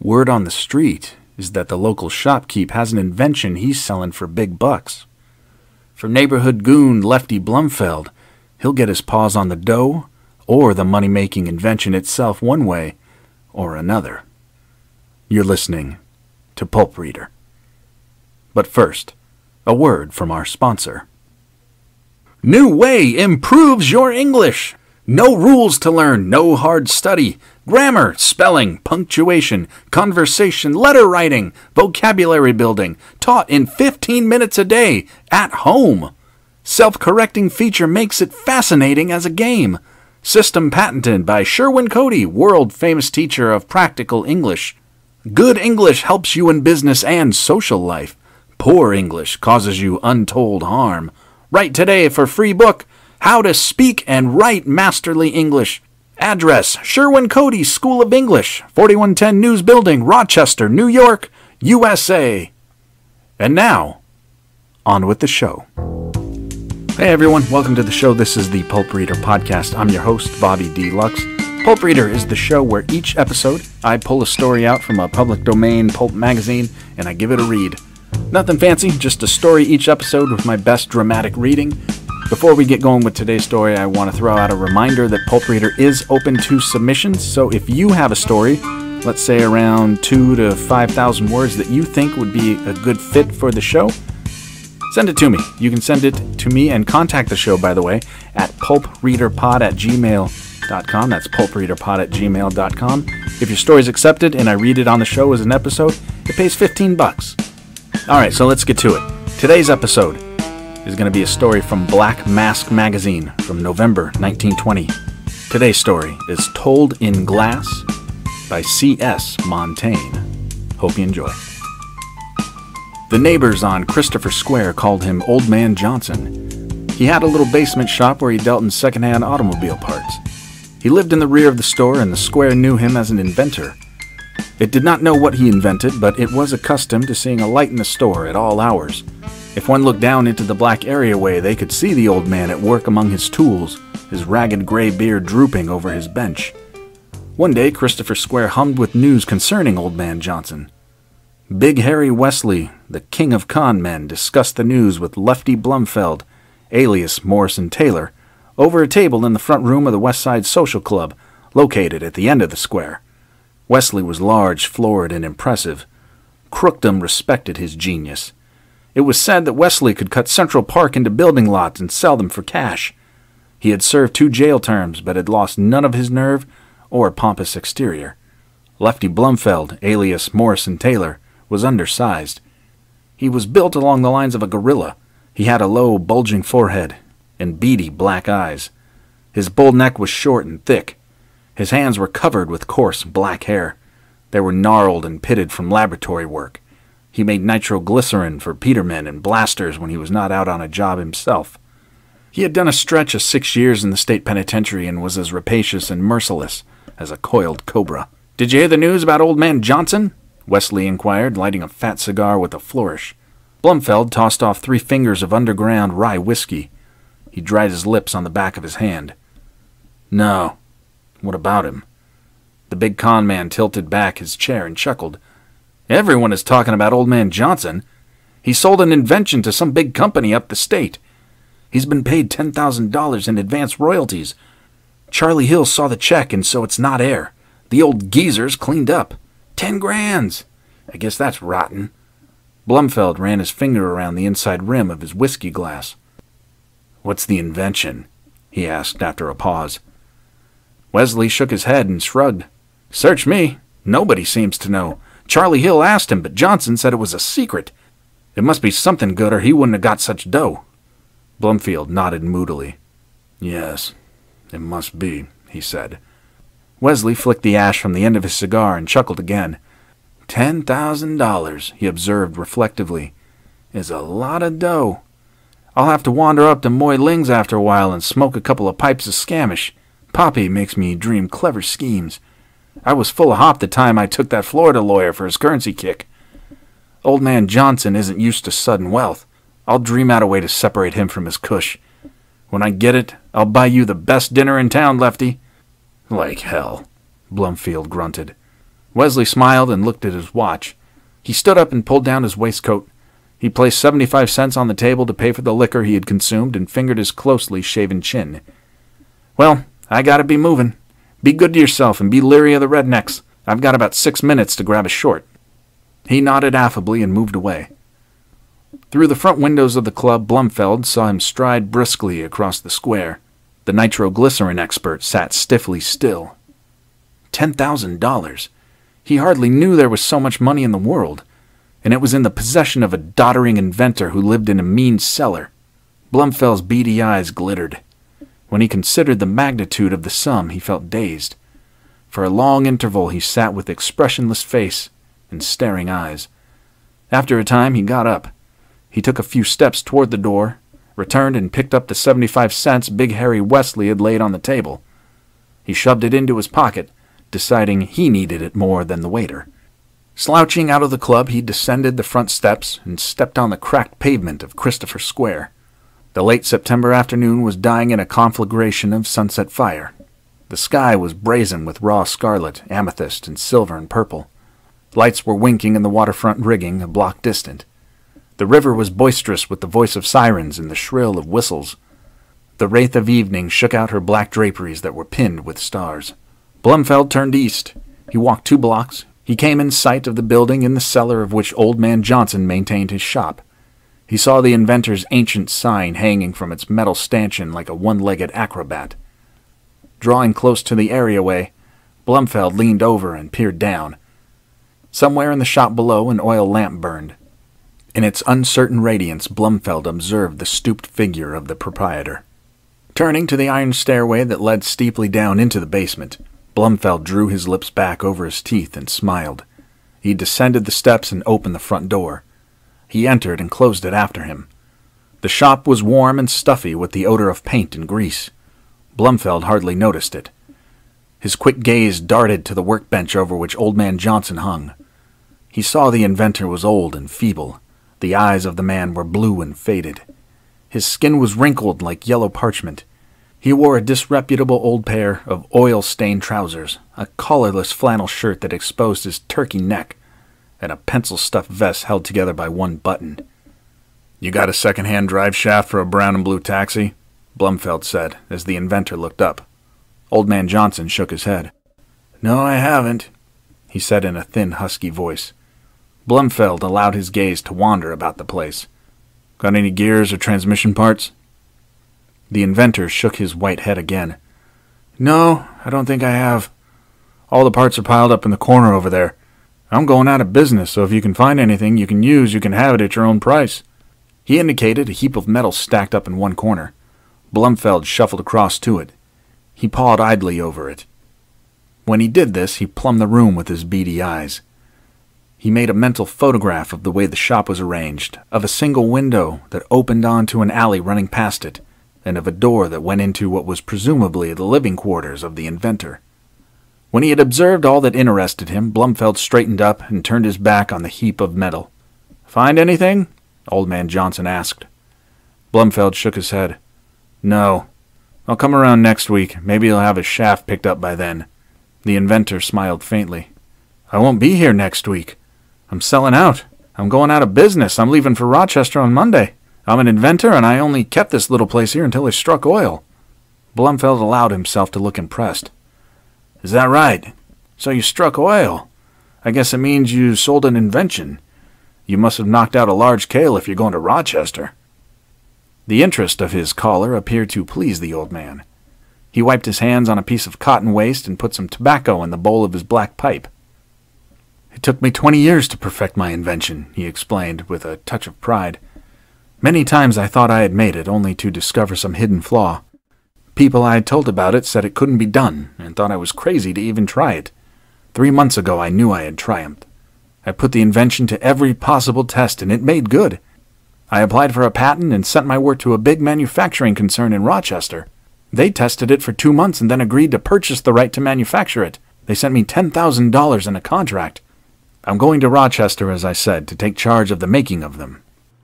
Word on the street is that the local shopkeep has an invention he's selling for big bucks. For neighborhood goon Lefty Blumfeld, he'll get his paws on the dough or the money making invention itself one way or another. You're listening to Pulp Reader. But first, a word from our sponsor. New Way improves your English. No rules to learn, no hard study. Grammar, spelling, punctuation, conversation, letter writing, vocabulary building, taught in 15 minutes a day at home. Self correcting feature makes it fascinating as a game. System patented by Sherwin Cody, world famous teacher of practical English. Good English helps you in business and social life. Poor English causes you untold harm. Write today for free book how to Speak and Write Masterly English. Address Sherwin Cody School of English, 4110 News Building, Rochester, New York, USA. And now, on with the show. Hey everyone, welcome to the show. This is the Pulp Reader Podcast. I'm your host, Bobby Deluxe. Pulp Reader is the show where each episode I pull a story out from a public domain pulp magazine and I give it a read. Nothing fancy, just a story each episode with my best dramatic reading before we get going with today's story, I want to throw out a reminder that Pulp Reader is open to submissions. So if you have a story, let's say around two to 5,000 words that you think would be a good fit for the show, send it to me. You can send it to me and contact the show, by the way, at pulpreaderpod at gmail.com. That's pulpreaderpod at gmail.com. If your story is accepted and I read it on the show as an episode, it pays 15 bucks. All right, so let's get to it. Today's episode is going to be a story from Black Mask magazine from November 1920. Today's story is Told in Glass by C.S. Montaigne. Hope you enjoy. The neighbors on Christopher Square called him Old Man Johnson. He had a little basement shop where he dealt in secondhand automobile parts. He lived in the rear of the store, and the square knew him as an inventor. It did not know what he invented, but it was accustomed to seeing a light in the store at all hours. If one looked down into the black areaway, they could see the old man at work among his tools, his ragged gray beard drooping over his bench. One day, Christopher Square hummed with news concerning Old Man Johnson. Big Harry Wesley, the king of con men, discussed the news with Lefty Blumfeld, alias Morrison Taylor, over a table in the front room of the West Side Social Club, located at the end of the square. Wesley was large, florid, and impressive. Crookdom respected his genius. It was said that Wesley could cut Central Park into building lots and sell them for cash. He had served two jail terms, but had lost none of his nerve or pompous exterior. Lefty Blumfeld, alias Morrison Taylor, was undersized. He was built along the lines of a gorilla. He had a low, bulging forehead and beady black eyes. His bull neck was short and thick. His hands were covered with coarse black hair. They were gnarled and pitted from laboratory work. He made nitroglycerin for Peterman and blasters when he was not out on a job himself. He had done a stretch of six years in the state penitentiary and was as rapacious and merciless as a coiled cobra. Did you hear the news about old man Johnson? Wesley inquired, lighting a fat cigar with a flourish. Blumfeld tossed off three fingers of underground rye whiskey. He dried his lips on the back of his hand. No. What about him? The big con man tilted back his chair and chuckled. Everyone is talking about Old Man Johnson. He sold an invention to some big company up the state. He's been paid $10,000 in advance royalties. Charlie Hill saw the check, and so it's not air. The old geezer's cleaned up. Ten grands! I guess that's rotten. Blumfeld ran his finger around the inside rim of his whiskey glass. What's the invention? he asked after a pause. Wesley shook his head and shrugged. Search me. Nobody seems to know. Charlie Hill asked him, but Johnson said it was a secret. It must be something good or he wouldn't have got such dough. Blumfield nodded moodily. Yes, it must be, he said. Wesley flicked the ash from the end of his cigar and chuckled again. Ten thousand dollars, he observed reflectively, is a lot of dough. I'll have to wander up to Moy Ling's after a while and smoke a couple of pipes of scamish. Poppy makes me dream clever schemes. I was full of hop the time I took that Florida lawyer for his currency kick. Old man Johnson isn't used to sudden wealth. I'll dream out a way to separate him from his cush. When I get it, I'll buy you the best dinner in town, Lefty. Like hell, Blumfield grunted. Wesley smiled and looked at his watch. He stood up and pulled down his waistcoat. He placed 75 cents on the table to pay for the liquor he had consumed and fingered his closely shaven chin. Well, I gotta be moving. Be good to yourself and be leery of the rednecks. I've got about six minutes to grab a short. He nodded affably and moved away. Through the front windows of the club, Blumfeld saw him stride briskly across the square. The nitroglycerin expert sat stiffly still. Ten thousand dollars! He hardly knew there was so much money in the world, and it was in the possession of a doddering inventor who lived in a mean cellar. Blumfeld's beady eyes glittered. When he considered the magnitude of the sum, he felt dazed. For a long interval, he sat with expressionless face and staring eyes. After a time, he got up. He took a few steps toward the door, returned and picked up the 75 cents Big Harry Wesley had laid on the table. He shoved it into his pocket, deciding he needed it more than the waiter. Slouching out of the club, he descended the front steps and stepped on the cracked pavement of Christopher Square. The late September afternoon was dying in a conflagration of sunset fire. The sky was brazen with raw scarlet, amethyst, and silver and purple. Lights were winking in the waterfront rigging a block distant. The river was boisterous with the voice of sirens and the shrill of whistles. The wraith of evening shook out her black draperies that were pinned with stars. Blumfeld turned east. He walked two blocks. He came in sight of the building in the cellar of which Old Man Johnson maintained his shop. He saw the inventor's ancient sign hanging from its metal stanchion like a one-legged acrobat. Drawing close to the areaway, Blumfeld leaned over and peered down. Somewhere in the shop below, an oil lamp burned. In its uncertain radiance, Blumfeld observed the stooped figure of the proprietor. Turning to the iron stairway that led steeply down into the basement, Blumfeld drew his lips back over his teeth and smiled. He descended the steps and opened the front door. He entered and closed it after him. The shop was warm and stuffy with the odor of paint and grease. Blumfeld hardly noticed it. His quick gaze darted to the workbench over which Old Man Johnson hung. He saw the inventor was old and feeble. The eyes of the man were blue and faded. His skin was wrinkled like yellow parchment. He wore a disreputable old pair of oil-stained trousers, a collarless flannel shirt that exposed his turkey neck, and a pencil-stuffed vest held together by one button. You got a second-hand drive shaft for a brown and blue taxi? Blumfeld said, as the inventor looked up. Old man Johnson shook his head. No, I haven't, he said in a thin, husky voice. Blumfeld allowed his gaze to wander about the place. Got any gears or transmission parts? The inventor shook his white head again. No, I don't think I have. All the parts are piled up in the corner over there. I'm going out of business, so if you can find anything you can use, you can have it at your own price. He indicated a heap of metal stacked up in one corner. Blumfeld shuffled across to it. He pawed idly over it. When he did this, he plumbed the room with his beady eyes. He made a mental photograph of the way the shop was arranged, of a single window that opened onto an alley running past it, and of a door that went into what was presumably the living quarters of the inventor. When he had observed all that interested him, Blumfeld straightened up and turned his back on the heap of metal. Find anything? Old Man Johnson asked. Blumfeld shook his head. No. I'll come around next week. Maybe he'll have his shaft picked up by then. The inventor smiled faintly. I won't be here next week. I'm selling out. I'm going out of business. I'm leaving for Rochester on Monday. I'm an inventor, and I only kept this little place here until I struck oil. Blumfeld allowed himself to look impressed. Is that right? So you struck oil. I guess it means you sold an invention. You must have knocked out a large kale if you're going to Rochester. The interest of his caller appeared to please the old man. He wiped his hands on a piece of cotton waste and put some tobacco in the bowl of his black pipe. It took me twenty years to perfect my invention, he explained, with a touch of pride. Many times I thought I had made it, only to discover some hidden flaw. People I had told about it said it couldn't be done and thought I was crazy to even try it. Three months ago, I knew I had triumphed. I put the invention to every possible test and it made good. I applied for a patent and sent my work to a big manufacturing concern in Rochester. They tested it for two months and then agreed to purchase the right to manufacture it. They sent me $10,000 in a contract. I'm going to Rochester, as I said, to take charge of the making of them.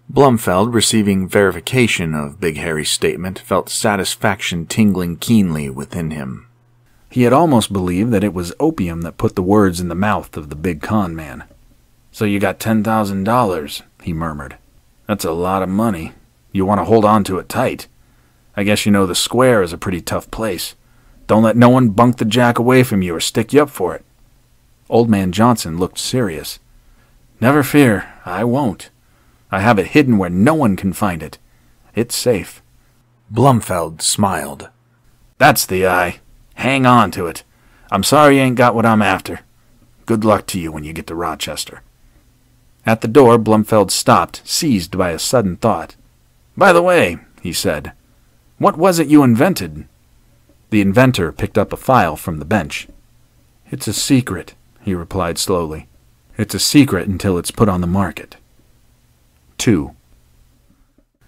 Blumfeld, receiving verification of Big Harry's statement, felt satisfaction tingling keenly within him. He had almost believed that it was opium that put the words in the mouth of the big con man. So you got $10,000, he murmured. That's a lot of money. You want to hold on to it tight. I guess you know the square is a pretty tough place. Don't let no one bunk the jack away from you or stick you up for it. Old man Johnson looked serious. Never fear, I won't. I have it hidden where no one can find it. It's safe. Blumfeld smiled. That's the eye. Hang on to it. I'm sorry you ain't got what I'm after. Good luck to you when you get to Rochester. At the door, Blumfeld stopped, seized by a sudden thought. By the way, he said, what was it you invented? The inventor picked up a file from the bench. It's a secret, he replied slowly. It's a secret until it's put on the market. 2.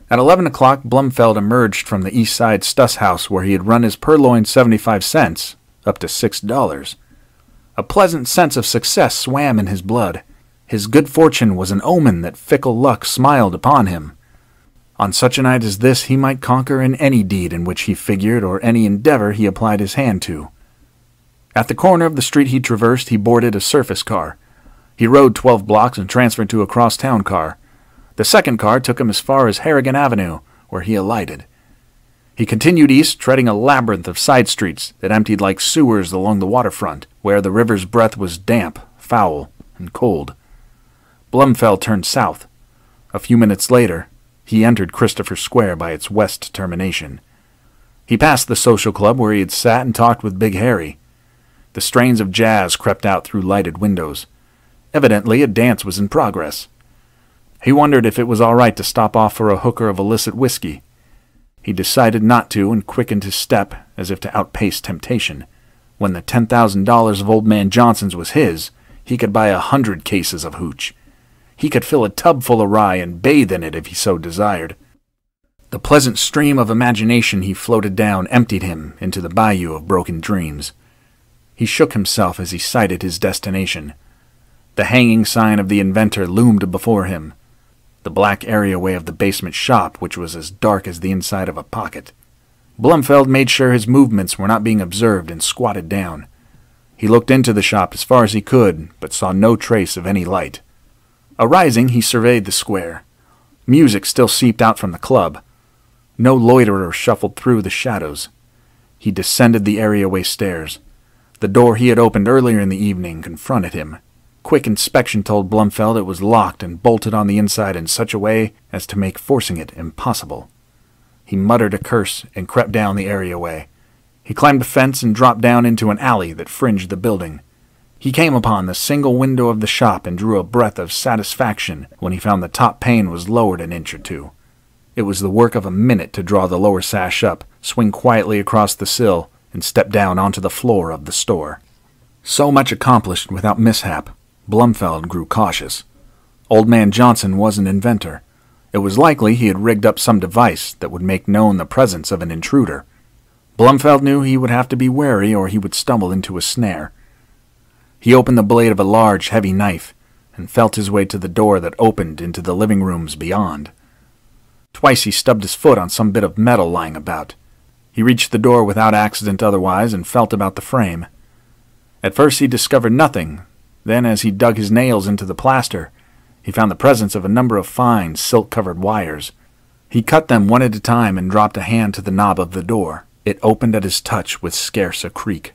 At 11 o'clock, Blumfeld emerged from the east side Stuss house where he had run his purloined 75 cents up to $6. A pleasant sense of success swam in his blood. His good fortune was an omen that fickle luck smiled upon him. On such a night as this, he might conquer in any deed in which he figured or any endeavor he applied his hand to. At the corner of the street he traversed, he boarded a surface car. He rode 12 blocks and transferred to a cross town car. The second car took him as far as Harrigan Avenue, where he alighted. He continued east, treading a labyrinth of side streets that emptied like sewers along the waterfront, where the river's breath was damp, foul, and cold. Blumfell turned south. A few minutes later, he entered Christopher Square by its west termination. He passed the social club where he had sat and talked with Big Harry. The strains of jazz crept out through lighted windows. Evidently, a dance was in progress. He wondered if it was all right to stop off for a hooker of illicit whiskey. He decided not to and quickened his step as if to outpace temptation. When the $10,000 of Old Man Johnson's was his, he could buy a hundred cases of hooch. He could fill a tub full of rye and bathe in it if he so desired. The pleasant stream of imagination he floated down emptied him into the bayou of broken dreams. He shook himself as he sighted his destination. The hanging sign of the inventor loomed before him the black areaway of the basement shop, which was as dark as the inside of a pocket. Blumfeld made sure his movements were not being observed and squatted down. He looked into the shop as far as he could, but saw no trace of any light. Arising, he surveyed the square. Music still seeped out from the club. No loiterer shuffled through the shadows. He descended the areaway stairs. The door he had opened earlier in the evening confronted him quick inspection told Blumfeld it was locked and bolted on the inside in such a way as to make forcing it impossible. He muttered a curse and crept down the areaway. He climbed a fence and dropped down into an alley that fringed the building. He came upon the single window of the shop and drew a breath of satisfaction when he found the top pane was lowered an inch or two. It was the work of a minute to draw the lower sash up, swing quietly across the sill, and step down onto the floor of the store. So much accomplished without mishap, Blumfeld grew cautious. Old Man Johnson was an inventor. It was likely he had rigged up some device that would make known the presence of an intruder. Blumfeld knew he would have to be wary or he would stumble into a snare. He opened the blade of a large, heavy knife and felt his way to the door that opened into the living rooms beyond. Twice he stubbed his foot on some bit of metal lying about. He reached the door without accident otherwise and felt about the frame. At first he discovered nothing then, as he dug his nails into the plaster, he found the presence of a number of fine, silk covered wires. He cut them one at a time and dropped a hand to the knob of the door. It opened at his touch with scarce a creak.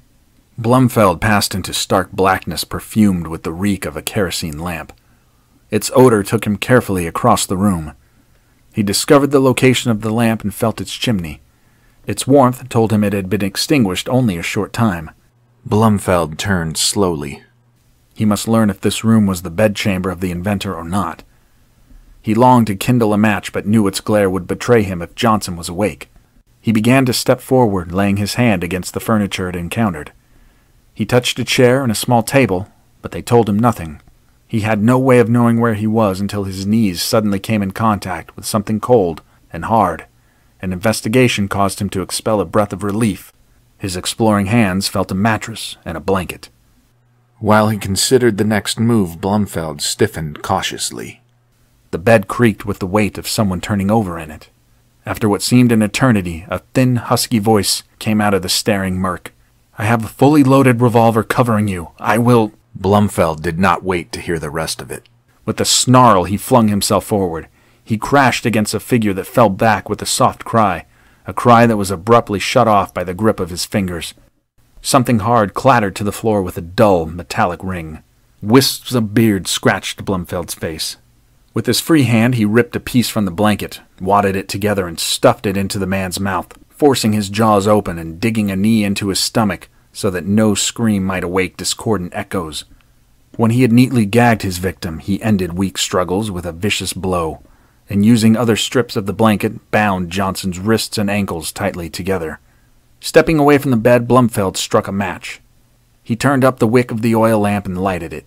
Blumfeld passed into stark blackness perfumed with the reek of a kerosene lamp. Its odor took him carefully across the room. He discovered the location of the lamp and felt its chimney. Its warmth told him it had been extinguished only a short time. Blumfeld turned slowly, he must learn if this room was the bedchamber of the inventor or not. He longed to kindle a match, but knew its glare would betray him if Johnson was awake. He began to step forward, laying his hand against the furniture it encountered. He touched a chair and a small table, but they told him nothing. He had no way of knowing where he was until his knees suddenly came in contact with something cold and hard. An investigation caused him to expel a breath of relief. His exploring hands felt a mattress and a blanket. While he considered the next move, Blumfeld stiffened cautiously. The bed creaked with the weight of someone turning over in it. After what seemed an eternity, a thin, husky voice came out of the staring murk. I have a fully loaded revolver covering you. I will... Blumfeld did not wait to hear the rest of it. With a snarl, he flung himself forward. He crashed against a figure that fell back with a soft cry, a cry that was abruptly shut off by the grip of his fingers. Something hard clattered to the floor with a dull, metallic ring. Wisps of beard scratched Blumfeld's face. With his free hand, he ripped a piece from the blanket, wadded it together, and stuffed it into the man's mouth, forcing his jaws open and digging a knee into his stomach so that no scream might awake discordant echoes. When he had neatly gagged his victim, he ended weak struggles with a vicious blow, and using other strips of the blanket, bound Johnson's wrists and ankles tightly together. Stepping away from the bed, Blumfeld struck a match. He turned up the wick of the oil lamp and lighted it.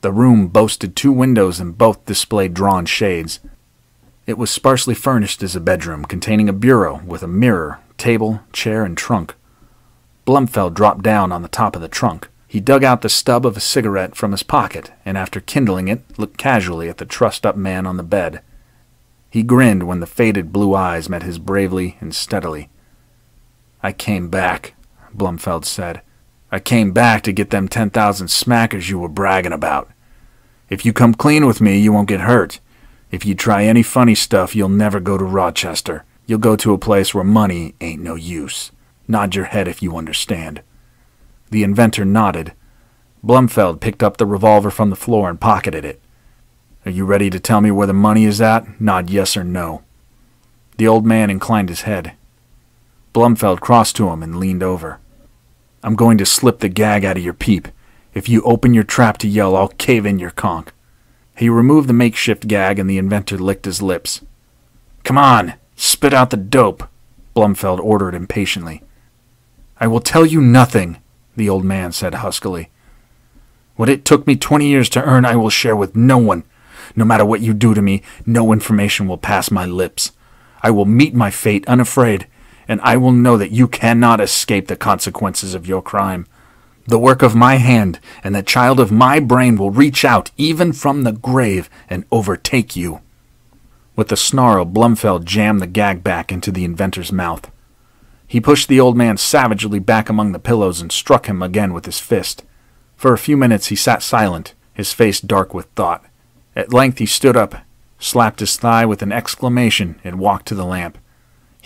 The room boasted two windows and both displayed drawn shades. It was sparsely furnished as a bedroom, containing a bureau with a mirror, table, chair, and trunk. Blumfeld dropped down on the top of the trunk. He dug out the stub of a cigarette from his pocket, and after kindling it, looked casually at the trussed up man on the bed. He grinned when the faded blue eyes met his bravely and steadily. I came back, Blumfeld said. I came back to get them 10,000 smackers you were bragging about. If you come clean with me, you won't get hurt. If you try any funny stuff, you'll never go to Rochester. You'll go to a place where money ain't no use. Nod your head if you understand. The inventor nodded. Blumfeld picked up the revolver from the floor and pocketed it. Are you ready to tell me where the money is at? Nod yes or no. The old man inclined his head. Blumfeld crossed to him and leaned over. I'm going to slip the gag out of your peep. If you open your trap to yell, I'll cave in your conk." He removed the makeshift gag and the inventor licked his lips. Come on, spit out the dope, Blumfeld ordered impatiently. I will tell you nothing, the old man said huskily. What it took me twenty years to earn, I will share with no one. No matter what you do to me, no information will pass my lips. I will meet my fate unafraid, and I will know that you cannot escape the consequences of your crime. The work of my hand and the child of my brain will reach out even from the grave and overtake you. With a snarl, Blumfeld jammed the gag back into the inventor's mouth. He pushed the old man savagely back among the pillows and struck him again with his fist. For a few minutes he sat silent, his face dark with thought. At length he stood up, slapped his thigh with an exclamation, and walked to the lamp.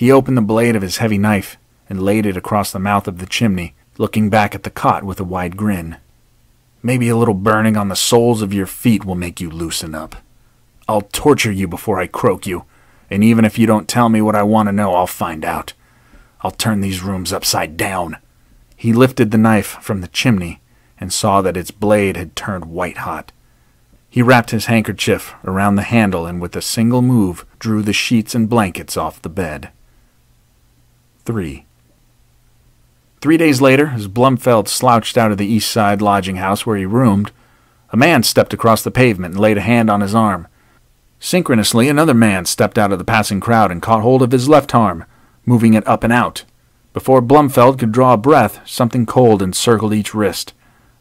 He opened the blade of his heavy knife and laid it across the mouth of the chimney, looking back at the cot with a wide grin. Maybe a little burning on the soles of your feet will make you loosen up. I'll torture you before I croak you, and even if you don't tell me what I want to know, I'll find out. I'll turn these rooms upside down. He lifted the knife from the chimney and saw that its blade had turned white hot. He wrapped his handkerchief around the handle and with a single move drew the sheets and blankets off the bed. 3. Three days later, as Blumfeld slouched out of the East Side lodging house where he roomed, a man stepped across the pavement and laid a hand on his arm. Synchronously, another man stepped out of the passing crowd and caught hold of his left arm, moving it up and out. Before Blumfeld could draw a breath, something cold encircled each wrist.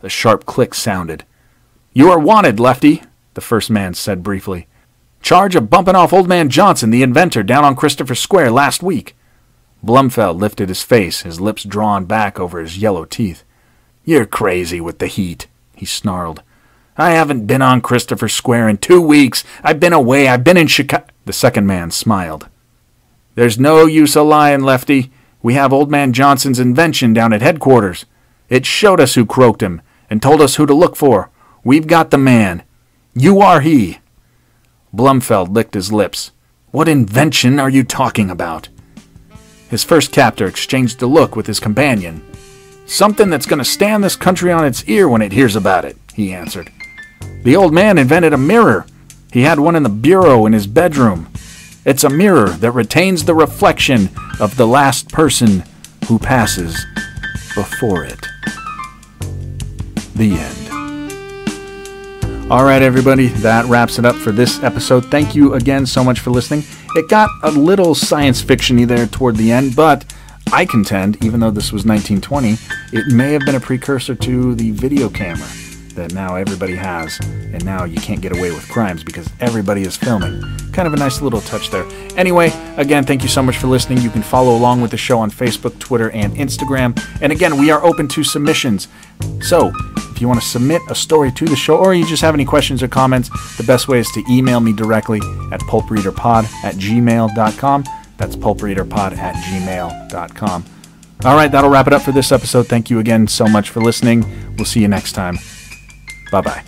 A sharp click sounded. You are wanted, Lefty, the first man said briefly. Charge of bumping off old man Johnson, the inventor, down on Christopher Square last week. Blumfeld lifted his face, his lips drawn back over his yellow teeth. You're crazy with the heat, he snarled. I haven't been on Christopher Square in two weeks. I've been away. I've been in Chicago. The second man smiled. There's no use a lying, Lefty. We have Old Man Johnson's invention down at headquarters. It showed us who croaked him and told us who to look for. We've got the man. You are he. Blumfeld licked his lips. What invention are you talking about? His first captor exchanged a look with his companion. Something that's going to stand this country on its ear when it hears about it, he answered. The old man invented a mirror. He had one in the bureau in his bedroom. It's a mirror that retains the reflection of the last person who passes before it. The end. All right, everybody, that wraps it up for this episode. Thank you again so much for listening. It got a little science fiction y there toward the end, but I contend, even though this was 1920, it may have been a precursor to the video camera that now everybody has, and now you can't get away with crimes because everybody is filming. Kind of a nice little touch there. Anyway, again, thank you so much for listening. You can follow along with the show on Facebook, Twitter, and Instagram. And again, we are open to submissions. So, if you want to submit a story to the show or you just have any questions or comments, the best way is to email me directly at pulpreaderpod at gmail.com. That's pulpreaderpod at gmail.com. All right, that'll wrap it up for this episode. Thank you again so much for listening. We'll see you next time. Bye bye.